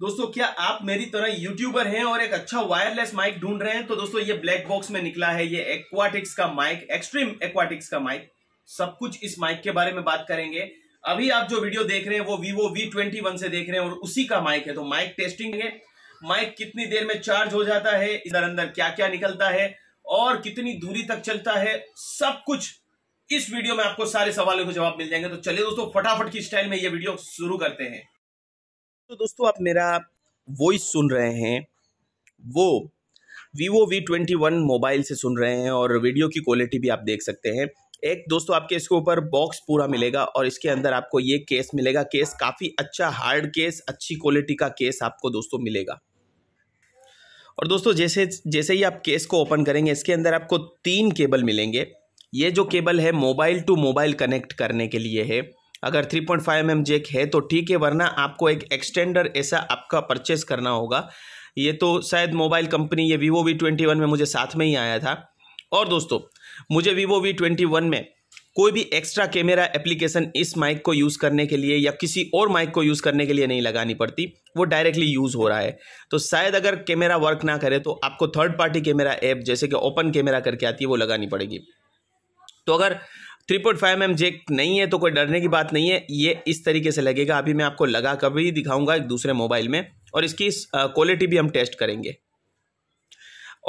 दोस्तों क्या आप मेरी तरह यूट्यूबर हैं और एक अच्छा वायरलेस माइक ढूंढ रहे हैं तो दोस्तों ये ब्लैक बॉक्स में निकला है ये एक्वाटिक्स का माइक एक्सट्रीम एक्वाटिक्स का माइक सब कुछ इस माइक के बारे में बात करेंगे अभी आप जो वीडियो देख रहे हैं वो वीवो वी ट्वेंटी वन से देख रहे हैं और उसी का माइक है तो माइक टेस्टिंग है माइक कितनी देर में चार्ज हो जाता है इधर अंदर क्या क्या निकलता है और कितनी दूरी तक चलता है सब कुछ इस वीडियो में आपको सारे सवालों के जवाब मिल जाएंगे तो चलिए दोस्तों फटाफट की स्टाइल में ये वीडियो शुरू करते हैं तो दोस्तों आप मेरा वॉइस सुन रहे हैं वो Vivo V twenty one mobile से सुन रहे हैं और वीडियो की क्वालिटी भी आप देख सकते हैं एक दोस्तों आपके इसके ऊपर बॉक्स पूरा मिलेगा और इसके अंदर आपको ये केस मिलेगा केस काफ़ी अच्छा हार्ड केस अच्छी क्वालिटी का केस आपको दोस्तों मिलेगा और दोस्तों जैसे जैसे ही आप केस को ओपन करेंगे इसके अंदर आपको तीन केबल मिलेंगे ये जो केबल है मोबाइल टू मोबाइल कनेक्ट करने के लिए है अगर 3.5 पॉइंट mm जेक है तो ठीक है वरना आपको एक एक्सटेंडर ऐसा आपका परचेस करना होगा ये तो शायद मोबाइल कंपनी ये वीवो वी ट्वेंटी वन में मुझे साथ में ही आया था और दोस्तों मुझे वीवो वी ट्वेंटी वन में कोई भी एक्स्ट्रा कैमरा एप्लीकेशन इस माइक को यूज़ करने के लिए या किसी और माइक को यूज़ करने के लिए नहीं लगानी पड़ती वो डायरेक्टली यूज़ हो रहा है तो शायद अगर कैमरा वर्क ना करे तो आपको थर्ड पार्टी कैमरा ऐप जैसे कि ओपन कैमरा करके आती है वो लगानी पड़ेगी तो अगर three point five M jack नहीं है तो कोई डरने की बात नहीं है ये इस तरीके से लगेगा अभी मैं आपको लगा कर भी दिखाऊंगा एक दूसरे मोबाइल में और इसकी क्वालिटी भी हम टेस्ट करेंगे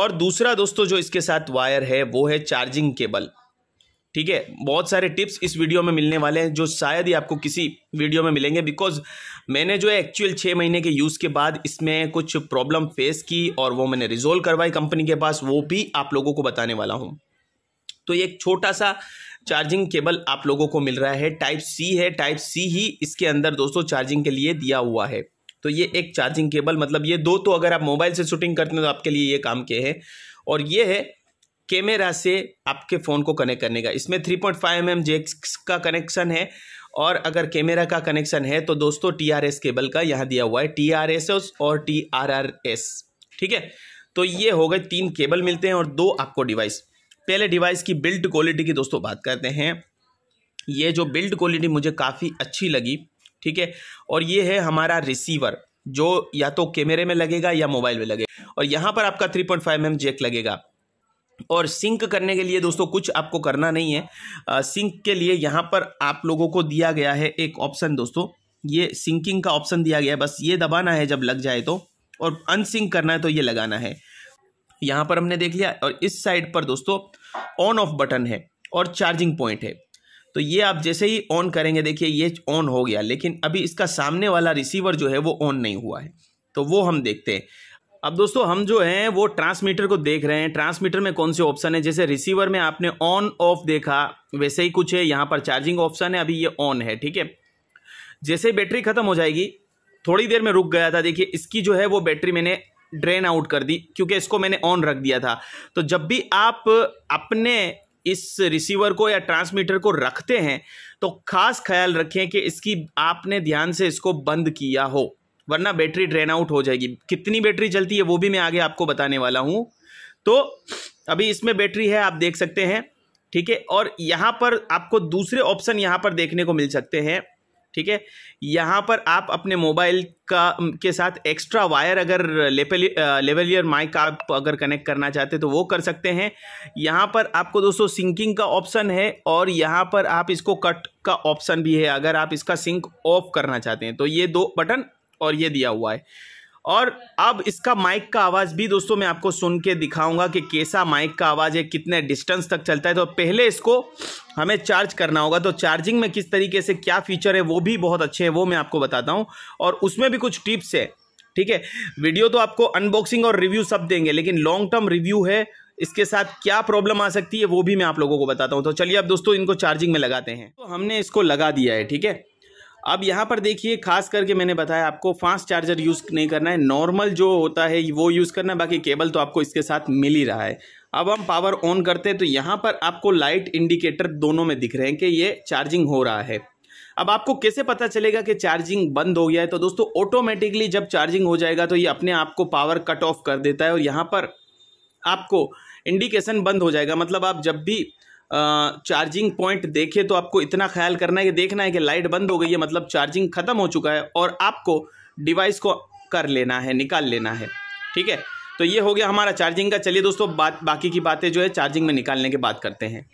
और दूसरा दोस्तों जो इसके साथ वायर है वो है चार्जिंग केबल ठीक है बहुत सारे टिप्स इस वीडियो में मिलने वाले हैं जो शायद ही आपको किसी वीडियो में मिलेंगे बिकॉज मैंने जो है एक्चुअल छः महीने के यूज़ के बाद इसमें कुछ प्रॉब्लम फेस की और वो मैंने रिजोल्व करवाई कंपनी के पास वो भी आप लोगों को बताने वाला हूँ तो एक छोटा सा चार्जिंग केबल आप लोगों को मिल रहा है टाइप सी है टाइप सी ही इसके अंदर दोस्तों चार्जिंग के लिए दिया हुआ है तो ये एक चार्जिंग केबल मतलब ये दो तो अगर आप मोबाइल से शूटिंग करते हैं तो आपके लिए ये काम के हैं और ये है कैमेरा से आपके फ़ोन को कनेक्ट करने का इसमें 3.5 पॉइंट mm जेक का कनेक्शन है और अगर कैमरा का कनेक्शन है तो दोस्तों टी आर एस केबल का यहाँ दिया हुआ है टी आर एस एस और टी आर आर एस ठीक है तो ये हो गए तीन केबल मिलते हैं और दो आपको डिवाइस पहले डिवाइस की बिल्ड क्वालिटी की दोस्तों बात करते हैं ये जो बिल्ड क्वालिटी मुझे काफ़ी अच्छी लगी ठीक है और ये है हमारा रिसीवर जो या तो कैमरे में लगेगा या मोबाइल में लगेगा और यहाँ पर आपका three point five M jack लगेगा और सिंक करने के लिए दोस्तों कुछ आपको करना नहीं है आ, सिंक के लिए यहाँ पर आप लोगों को दिया गया है एक ऑप्शन दोस्तों ये सिंकिंग का ऑप्शन दिया गया है बस ये दबाना है जब लग जाए तो और अनसिंक करना है तो ये लगाना है यहाँ पर हमने देख लिया और इस साइड पर दोस्तों ऑन ऑफ बटन है और चार्जिंग पॉइंट है तो ये आप जैसे ही ऑन करेंगे देखिए ये ऑन हो गया लेकिन अभी इसका सामने वाला रिसीवर जो है वो ऑन नहीं हुआ है तो वो हम देखते हैं अब दोस्तों हम जो हैं वो ट्रांसमीटर को देख रहे हैं ट्रांसमीटर में कौन से ऑप्शन है जैसे रिसीवर में आपने ऑन ऑफ देखा वैसे ही कुछ है यहाँ पर चार्जिंग ऑप्शन है अभी ये ऑन है ठीक है जैसे बैटरी खत्म हो जाएगी थोड़ी देर में रुक गया था देखिए इसकी जो है वो बैटरी मैंने ड्रेन आउट कर दी क्योंकि इसको मैंने ऑन रख दिया था तो जब भी आप अपने इस रिसीवर को या ट्रांसमीटर को रखते हैं तो खास ख्याल रखें कि इसकी आपने ध्यान से इसको बंद किया हो वरना बैटरी ड्रेन आउट हो जाएगी कितनी बैटरी चलती है वो भी मैं आगे आपको बताने वाला हूँ तो अभी इसमें बैटरी है आप देख सकते हैं ठीक है और यहाँ पर आपको दूसरे ऑप्शन यहाँ पर देखने को मिल सकते हैं ठीक है यहाँ पर आप अपने मोबाइल का के साथ एक्स्ट्रा वायर अगर लेवलियर माइक आप अगर कनेक्ट करना चाहते तो वो कर सकते हैं यहाँ पर आपको दोस्तों सिंकिंग का ऑप्शन है और यहाँ पर आप इसको कट का ऑप्शन भी है अगर आप इसका सिंक ऑफ करना चाहते हैं तो ये दो बटन और ये दिया हुआ है और अब इसका माइक का आवाज़ भी दोस्तों मैं आपको सुन के दिखाऊंगा कि कैसा माइक का आवाज़ है कितने डिस्टेंस तक चलता है तो पहले इसको हमें चार्ज करना होगा तो चार्जिंग में किस तरीके से क्या फीचर है वो भी बहुत अच्छे हैं वो मैं आपको बताता हूँ और उसमें भी कुछ टिप्स है ठीक है वीडियो तो आपको अनबॉक्सिंग और रिव्यू सब देंगे लेकिन लॉन्ग टर्म रिव्यू है इसके साथ क्या प्रॉब्लम आ सकती है वो भी मैं आप लोगों को बताता हूँ तो चलिए अब दोस्तों इनको चार्जिंग में लगाते हैं तो हमने इसको लगा दिया है ठीक है अब यहाँ पर देखिए खास करके मैंने बताया आपको फास्ट चार्जर यूज़ नहीं करना है नॉर्मल जो होता है वो यूज़ करना है बाकी केबल तो आपको इसके साथ मिल ही रहा है अब हम पावर ऑन करते हैं तो यहाँ पर आपको लाइट इंडिकेटर दोनों में दिख रहे हैं कि ये चार्जिंग हो रहा है अब आपको कैसे पता चलेगा कि चार्जिंग बंद हो गया है तो दोस्तों ऑटोमेटिकली जब चार्जिंग हो जाएगा तो ये अपने आप को पावर कट ऑफ कर देता है और यहाँ पर आपको इंडिकेशन बंद हो जाएगा मतलब आप जब भी चार्जिंग पॉइंट देखे तो आपको इतना ख्याल करना है कि देखना है कि लाइट बंद हो गई है मतलब चार्जिंग ख़त्म हो चुका है और आपको डिवाइस को कर लेना है निकाल लेना है ठीक है तो ये हो गया हमारा चार्जिंग का चलिए दोस्तों बात बाकी की बातें जो है चार्जिंग में निकालने के बात करते हैं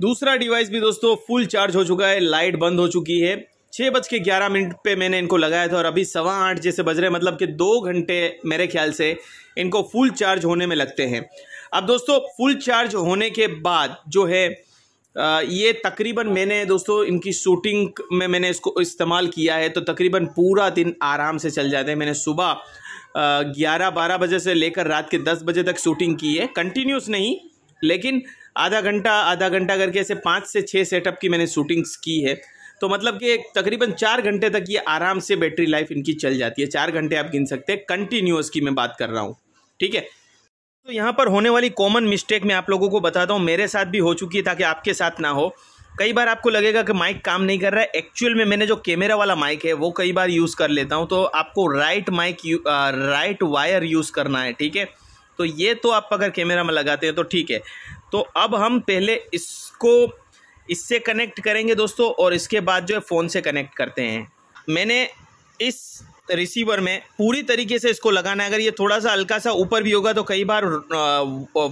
दूसरा डिवाइस भी दोस्तों फुल चार्ज हो चुका है लाइट बंद हो चुकी है छः बज के ग्यारह मिनट पे मैंने इनको लगाया था और अभी सवा आठ जैसे बज रहे मतलब कि दो घंटे मेरे ख्याल से इनको फुल चार्ज होने में लगते हैं अब दोस्तों फुल चार्ज होने के बाद जो है ये तकरीबन मैंने दोस्तों इनकी शूटिंग में मैंने इसको इस्तेमाल किया है तो तकरीबन पूरा दिन आराम से चल जाते हैं मैंने सुबह ग्यारह बारह बजे से लेकर रात के दस बजे तक शूटिंग की है कंटिन्यूस नहीं लेकिन आधा घंटा आधा घंटा करके ऐसे पाँच से छः सेटअप की मैंने शूटिंग्स की है तो मतलब कि तकरीबन चार घंटे तक ये आराम से बैटरी लाइफ इनकी चल जाती है चार घंटे आप गिन सकते हैं कंटिन्यूस की मैं बात कर रहा हूँ ठीक है तो यहाँ पर होने वाली कॉमन मिस्टेक मैं आप लोगों को बताता हूँ मेरे साथ भी हो चुकी है ताकि आपके साथ ना हो कई बार आपको लगेगा कि माइक काम नहीं कर रहा है एक्चुअल में मैंने जो कैमरा वाला माइक है वो कई बार यूज़ कर लेता हूँ तो आपको right mic right wire use करना है ठीक है तो ये तो आप अगर कैमरा में लगाते हैं तो ठीक है तो अब हम पहले इसको इससे कनेक्ट करेंगे दोस्तों और इसके बाद जो है फ़ोन से कनेक्ट करते हैं मैंने इस रिसीवर में पूरी तरीके से इसको लगाना है अगर ये थोड़ा सा हल्का सा ऊपर भी होगा तो कई बार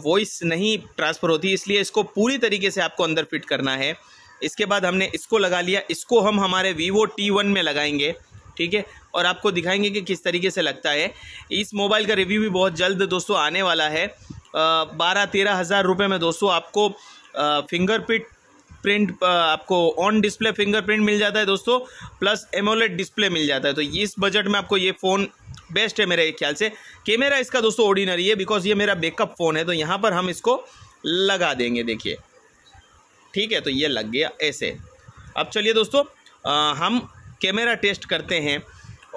वॉइस नहीं ट्रांसफ़र होती इसलिए इसको पूरी तरीके से आपको अंदर फिट करना है इसके बाद हमने इसको लगा लिया इसको हम हमारे वीवो टी वन में लगाएंगे ठीक है और आपको दिखाएंगे कि किस तरीके से लगता है इस मोबाइल का रिव्यू भी बहुत जल्द दोस्तों आने वाला है बारह तेरह हज़ार रुपये में दोस्तों आपको फिंगरप्रिंट प्रिंट आपको ऑन डिस्प्ले फिंगरप्रिंट मिल जाता है दोस्तों प्लस एमोलेट डिस्प्ले मिल जाता है तो इस बजट में आपको ये फ़ोन बेस्ट है मेरे ख्याल से कैमरा इसका दोस्तों ऑर्डिनरी है बिकॉज ये मेरा बेकअप फ़ोन है तो यहाँ पर हम इसको लगा देंगे देखिए ठीक है तो ये लग गया ऐसे अब चलिए दोस्तों आ, हम कैमरा टेस्ट करते हैं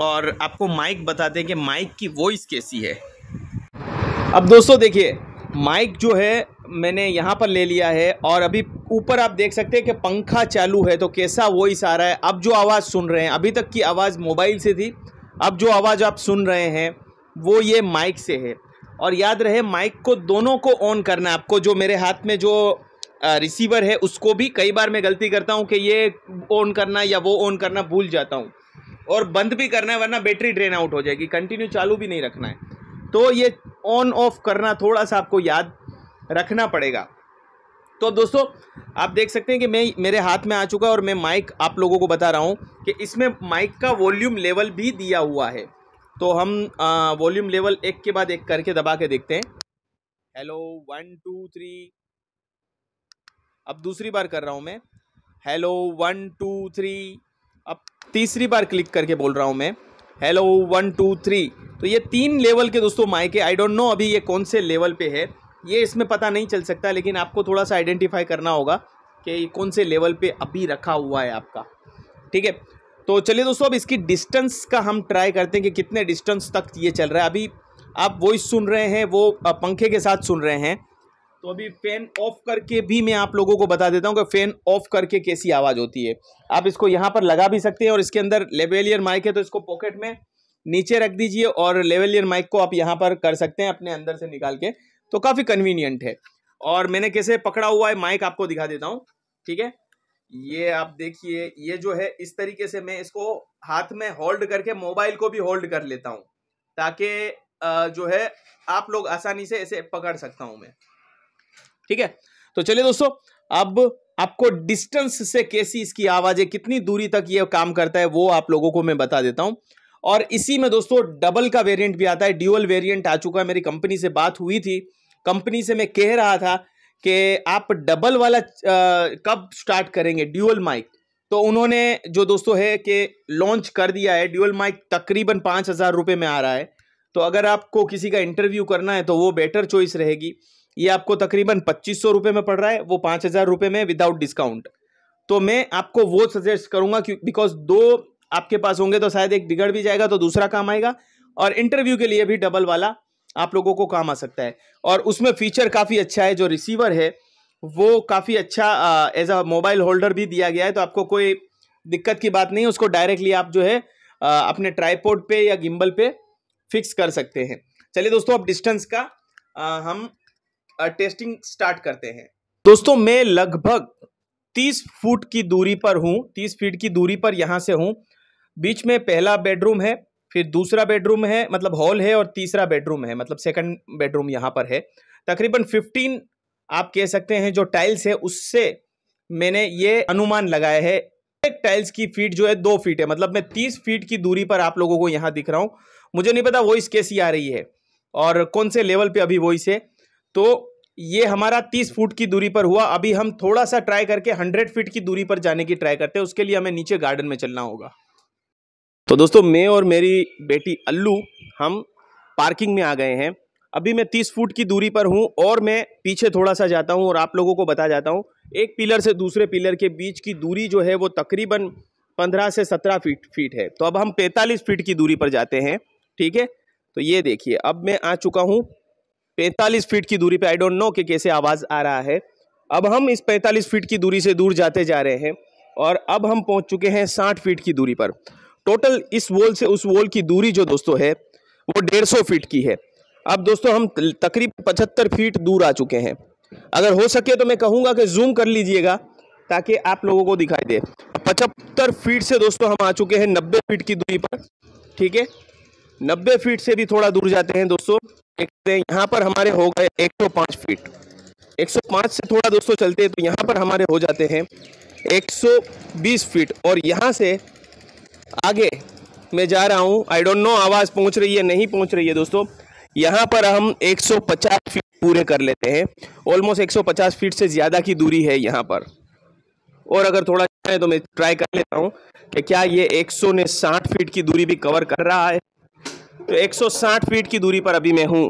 और आपको माइक बताते हैं कि माइक की वॉइस कैसी है अब दोस्तों देखिए माइक जो है मैंने यहाँ पर ले लिया है और अभी ऊपर आप देख सकते हैं कि पंखा चालू है तो कैसा वॉइस आ रहा है अब जो आवाज़ सुन रहे हैं अभी तक की आवाज़ मोबाइल से थी अब जो आवाज़ आप सुन रहे हैं वो ये माइक से है और याद रहे माइक को दोनों को ऑन करना है आपको जो मेरे हाथ में जो रिसीवर है उसको भी कई बार मैं गलती करता हूँ कि ये ऑन करना या वो ऑन करना भूल जाता हूँ और बंद भी करना है वरना बैटरी ड्रेन आउट हो जाएगी कंटिन्यू चालू भी नहीं रखना है तो ये ऑन ऑफ करना थोड़ा सा आपको याद रखना पड़ेगा तो दोस्तों आप देख सकते हैं कि मैं मेरे हाथ में आ चुका और मैं माइक आप लोगों को बता रहा हूँ कि इसमें माइक का वॉल्यूम लेवल भी दिया हुआ है तो हम वॉल्यूम लेवल एक के बाद एक करके दबा के देखते हैं हेलो वन टू थ्री अब दूसरी बार कर रहा हूँ मैं हेलो वन टू थ्री अब तीसरी बार क्लिक करके बोल रहा हूँ मैं हेलो वन टू थ्री तो ये तीन लेवल के दोस्तों माइक है आई डोंट नो अभी ये कौन से लेवल पे है ये इसमें पता नहीं चल सकता लेकिन आपको थोड़ा सा आइडेंटिफाई करना होगा कि कौन से लेवल पे अभी रखा हुआ है आपका ठीक है तो चलिए दोस्तों अब इसकी डिस्टेंस का हम ट्राई करते हैं कि कितने डिस्टेंस तक ये चल रहा है अभी आप वॉइस सुन रहे हैं वो पंखे के साथ सुन रहे हैं तो अभी फ़ैन ऑफ करके भी मैं आप लोगों को बता देता हूँ कि फ़ैन ऑफ करके कैसी आवाज़ होती है आप इसको यहाँ पर लगा भी सकते हैं और इसके अंदर लेवेलियर माइक है तो इसको पॉकेट में नीचे रख दीजिए और लेवेलियर माइक को आप यहाँ पर कर सकते हैं अपने अंदर से निकाल के तो काफ़ी कन्वीनियंट है और मैंने कैसे पकड़ा हुआ है माइक आपको दिखा देता हूँ ठीक है ये आप देखिए ये जो है इस तरीके से मैं इसको हाथ में होल्ड करके मोबाइल को भी होल्ड कर लेता हूँ ताकि जो है आप लोग आसानी से इसे पकड़ सकता हूं मैं ठीक है तो चलिए दोस्तों अब आपको डिस्टेंस से कैसी इसकी आवाज़ है कितनी दूरी तक ये काम करता है वो आप लोगों को मैं बता देता हूं और इसी में दोस्तों डबल का वेरिएंट भी आता है ड्यूअल वेरिएंट आ चुका है मेरी कंपनी से बात हुई थी कंपनी से मैं कह रहा था कि आप डबल वाला कब स्टार्ट करेंगे ड्यूअल माइक तो उन्होंने जो दोस्तों है कि लॉन्च कर दिया है ड्यूअल माइक तकरीबन पाँच हज़ार रुपये में आ रहा है तो अगर आपको किसी का इंटरव्यू करना है तो वो बेटर चॉइस रहेगी ये आपको तकरीबन पच्चीस सौ रुपये में पड़ रहा है वो पाँच हज़ार रुपये में विदाउट डिस्काउंट तो मैं आपको वो सजेस्ट करूँगा बिकॉज दो आपके पास होंगे तो शायद एक बिगड़ भी जाएगा तो दूसरा काम आएगा और इंटरव्यू के लिए भी डबल वाला आप लोगों को काम आ सकता है और उसमें फीचर काफ़ी अच्छा है जो रिसीवर है वो काफ़ी अच्छा एज अ मोबाइल होल्डर भी दिया गया है तो आपको कोई दिक्कत की बात नहीं उसको डायरेक्टली आप जो है आ, अपने ट्राईपोर्ड पे या गिम्बल पे फिक्स कर सकते हैं चलिए दोस्तों अब डिस्टेंस का आ, हम आ, टेस्टिंग स्टार्ट करते हैं दोस्तों मैं लगभग तीस फुट की दूरी पर हूँ तीस फीट की दूरी पर यहाँ से हूँ बीच में पहला बेडरूम है फिर दूसरा बेडरूम है मतलब हॉल है और तीसरा बेडरूम है मतलब सेकंड बेडरूम यहाँ पर है तकरीबन फिफ्टीन आप कह सकते हैं जो टाइल्स है उससे मैंने ये अनुमान लगाया है एक टाइल्स की फीट जो है दो फीट है मतलब मैं तीस फीट की दूरी पर आप लोगों को यहाँ दिख रहा हूँ मुझे नहीं पता वॉइस कैसी आ रही है और कौन से लेवल पर अभी वॉइस है तो ये हमारा तीस फुट की दूरी पर हुआ अभी हम थोड़ा सा ट्राई करके हंड्रेड फीट की दूरी पर जाने की ट्राई करते हैं उसके लिए हमें नीचे गार्डन में चलना होगा तो दोस्तों मैं और मेरी बेटी अल्लू हम पार्किंग में आ गए हैं अभी मैं तीस फुट की दूरी पर हूँ और मैं पीछे थोड़ा सा जाता हूँ और आप लोगों को बता जाता हूँ एक पिलर से दूसरे पिलर के बीच की दूरी जो है वो तकरीबन पंद्रह से सत्रह फीट फीट है तो अब हम पैंतालीस फीट की दूरी पर जाते हैं ठीक है तो ये देखिए अब मैं आ चुका हूँ पैंतालीस फीट की दूरी पर आई डोंट नो कि कैसे आवाज़ आ रहा है अब हम इस पैंतालीस फीट की दूरी से दूर जाते जा रहे हैं और अब हम पहुँच चुके हैं साठ फीट की दूरी पर टोटल इस वॉल से उस वॉल की दूरी जो दोस्तों है वो डेढ़ सौ फीट की है अब दोस्तों हम तकरीब पचहत्तर फीट दूर आ चुके हैं अगर हो सके तो मैं कहूँगा कि जूम कर लीजिएगा ताकि आप लोगों को दिखाई दे पचहत्तर फीट से दोस्तों हम आ चुके हैं नब्बे फीट की दूरी पर ठीक है नब्बे फीट से भी थोड़ा दूर जाते हैं दोस्तों देखते हैं यहाँ पर हमारे हो गए एक सौ पाँच फीट एक सौ पाँच से थोड़ा दोस्तों चलते हैं तो यहाँ पर हमारे हो जाते हैं एक सौ बीस फीट और यहाँ से आगे मैं जा रहा हूँ आई डोंट नो आवाज़ पहुँच रही है नहीं पहुँच रही है दोस्तों यहाँ पर हम 150 फीट पूरे कर लेते हैं ऑलमोस्ट 150 फीट से ज़्यादा की दूरी है यहाँ पर और अगर थोड़ा है तो मैं ट्राई कर लेता हूँ कि क्या ये ने साठ फीट की दूरी भी कवर कर रहा है तो 160 फीट की दूरी पर अभी मैं हूँ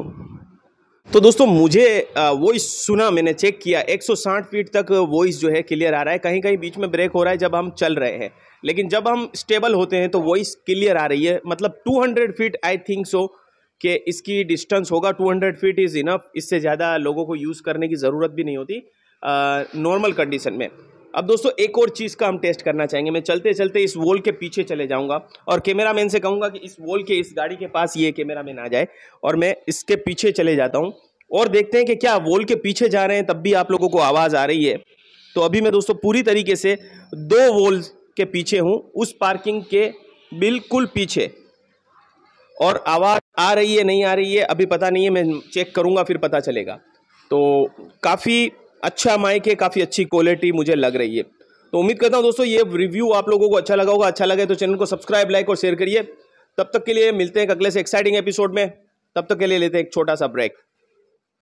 तो दोस्तों मुझे वॉइस सुना मैंने चेक किया 160 फीट तक वॉइस जो है क्लियर आ रहा है कहीं कहीं बीच में ब्रेक हो रहा है जब हम चल रहे हैं लेकिन जब हम स्टेबल होते हैं तो वॉइस क्लियर आ रही है मतलब 200 फीट आई थिंक सो कि इसकी डिस्टेंस होगा 200 फीट इज़ इनफ इससे ज़्यादा लोगों को यूज़ करने की ज़रूरत भी नहीं होती नॉर्मल कंडीशन में अब दोस्तों एक और चीज़ का हम टेस्ट करना चाहेंगे मैं चलते चलते इस वॉल के पीछे चले जाऊंगा और कैमरामैन से कहूंगा कि इस वॉल के इस गाड़ी के पास ये कैमरामैन आ जाए और मैं इसके पीछे चले जाता हूं और देखते हैं कि क्या वॉल के पीछे जा रहे हैं तब भी आप लोगों को आवाज़ आ रही है तो अभी मैं दोस्तों पूरी तरीके से दो वॉल्स के पीछे हूँ उस पार्किंग के बिल्कुल पीछे और आवाज़ आ रही है नहीं आ रही है अभी पता नहीं है मैं चेक करूँगा फिर पता चलेगा तो काफ़ी अच्छा माइक है काफ़ी अच्छी क्वालिटी मुझे लग रही है तो उम्मीद करता हूँ दोस्तों ये रिव्यू आप लोगों को अच्छा लगा होगा अच्छा लगे तो चैनल को सब्सक्राइब लाइक और शेयर करिए तब तक के लिए मिलते हैं अगले से एक्साइटिंग एपिसोड में तब तक के लिए लेते हैं एक छोटा सा ब्रेक